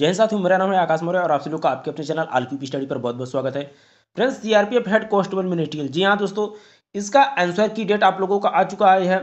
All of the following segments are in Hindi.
जय साथियों मेरा नाम है आकाश मौर्य और आप सभी लोग का आपके अपने चैनल आलपी स्टडी पर बहुत बहुत स्वागत है friends CRPF head constable ministerial जी हाँ दोस्तों इसका आंसर की डेट आप लोगों का आ चुका है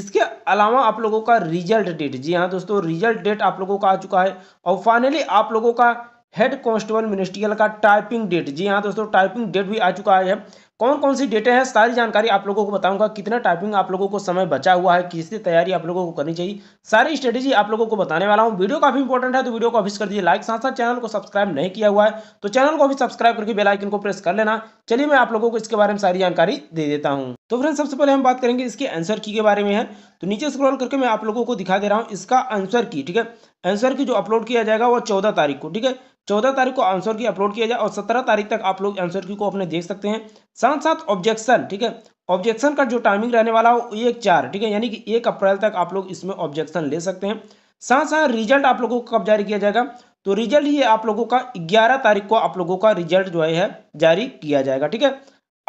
इसके अलावा आप लोगों का रिजल्ट डेट जी हाँ दोस्तों रिजल्ट डेट आप लोगों का आ चुका है और फाइनली आप लोगों का हेड कॉन्स्टेबल मिनिस्ट्रियल का टाइपिंग डेट जी हाँ दोस्तों टाइपिंग डेट भी आ चुका है कौन कौन सी डेटे हैं सारी जानकारी आप लोगों को बताऊंगा कितना टाइपिंग आप लोगों को समय बचा हुआ है किसकी तैयारी आप लोगों को करनी चाहिए सारी स्ट्रेटेजी आप लोगों को बताने वाला हूँ वीडियो काफी इंपॉर्टेंट है तो वीडियो को अभी कर दीजिए लाइक साथ साथ चैनल को सब्सक्राइब नहीं किया हुआ है तो चैनल को भी सब्सक्राइब करके बेलाइकन को प्रेस कर लेना चलिए मैं आप लोगों को इसके बारे में सारी जानकारी दे देता हूँ तो फ्रेंड सबसे पहले हम बात करेंगे इसके आंसर की के बारे में है तो नीचे स्क्रॉल करके मैं आप लोगों को दिखा दे रहा हूँ इसका आंसर की ठीक है आंसर की जो अपलोड किया जाएगा वो चौदह तारीख को ठीक है चौदह तारीख को आंसर की अपलोड किया जाए और सत्रह तारीख तक आप लोग आंसर की को अपने देख सकते हैं साथ साथ ऑब्जेक्शन ठीक है ऑब्जेक्शन का जो टाइमिंग रहने वाला हो एक चार ठीक है यानी कि एक अप्रैल तक आप लोग इसमें ऑब्जेक्शन ले सकते हैं साथ साथ रिजल्ट आप लोगों को कब जारी किया जाएगा तो रिजल्ट ये आप लोगों का ग्यारह तारीख को आप लोगों का रिजल्ट जो है जारी किया जाएगा ठीक है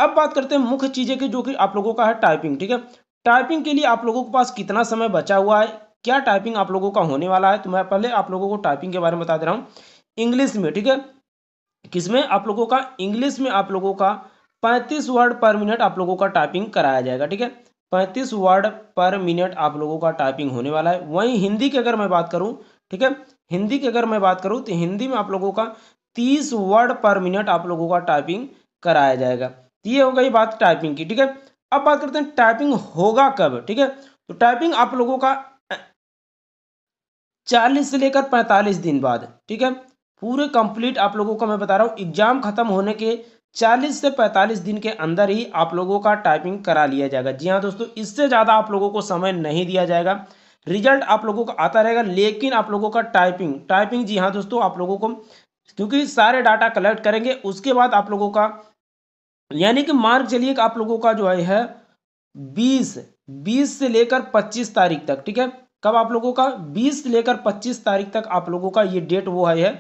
अब बात करते हैं मुख्य चीजें की जो कि आप लोगों का है टाइपिंग ठीक है टाइपिंग के लिए आप लोगों के पास कितना समय बचा हुआ है क्या टाइपिंग आप लोगों का होने वाला है तो मैं पहले आप लोगों को टाइपिंग के बारे में बता दे रहा हूँ इंग्लिश में ठीक है किसमें आप लोगों का इंग्लिश में आप लोगों का पैंतीस वर्ड पर मिनट आप लोगों का टाइपिंग कराया जाएगा ठीक है पैंतीस वर्ड पर मिनट आप लोगों का टाइपिंग होने वाला है वहीं हिंदी की अगर मैं बात करूं ठीक है हिंदी की अगर मैं बात करूं तो हिंदी में आप लोगों का तीस वर्ड पर मिनट आप लोगों का टाइपिंग कराया जाएगा तो ये हो गई बात टाइपिंग की ठीक है अब बात करते हैं टाइपिंग होगा कब ठीक है तो टाइपिंग आप लोगों का चालीस से लेकर पैंतालीस दिन बाद ठीक है पूरे कंप्लीट आप लोगों का मैं बता रहा हूँ एग्जाम खत्म होने के चालीस से पैंतालीस दिन के अंदर ही आप लोगों का टाइपिंग करा लिया जाएगा जी हाँ दोस्तों इससे ज़्यादा आप लोगों को समय नहीं दिया जाएगा रिजल्ट आप लोगों का आता रहेगा लेकिन आप लोगों का टाइपिंग टाइपिंग जी हाँ दोस्तों आप लोगों को क्योंकि सारे डाटा कलेक्ट करेंगे उसके बाद आप लोगों का यानी कि मार्क चलिए कि आप लोगों का जो है बीस बीस से लेकर पच्चीस तारीख तक ठीक है कब आप लोगों का 20 से लेकर 25 तारीख तक आप लोगों का ये डेट वो है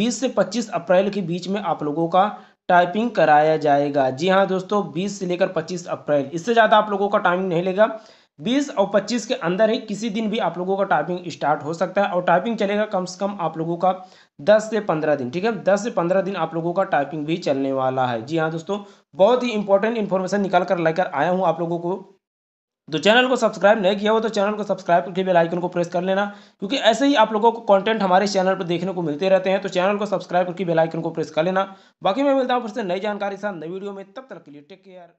20 से 25 अप्रैल के बीच में आप लोगों का टाइपिंग कराया जाएगा जी हाँ दोस्तों 20 से लेकर 25 अप्रैल इससे ज़्यादा आप लोगों का टाइमिंग नहीं लेगा 20 और 25 के अंदर ही किसी दिन भी आप लोगों का टाइपिंग स्टार्ट हो सकता है और टाइपिंग चलेगा कम से कम आप लोगों का 10 से 15 दिन ठीक है 10 से 15 दिन आप लोगों का टाइपिंग भी चलने वाला है जी हाँ दोस्तों बहुत ही इंपॉर्टेंट इन्फॉर्मेशन निकाल कर लेकर आया हूँ आप लोगों को तो चैनल को सब्सक्राइब नहीं किया हो तो चैनल को सब्सक्राइब करके बेल आइकन को प्रेस कर लेना क्योंकि ऐसे ही आप लोगों को कंटेंट हमारे चैनल पर देखने को मिलते रहते हैं तो चैनल को सब्सक्राइब करके बेल आइकन को प्रेस कर लेना बाकी मैं मिलता हूँ फिर से नई जानकारी साथ नई वीडियो में तब तक के लिए टेक केयर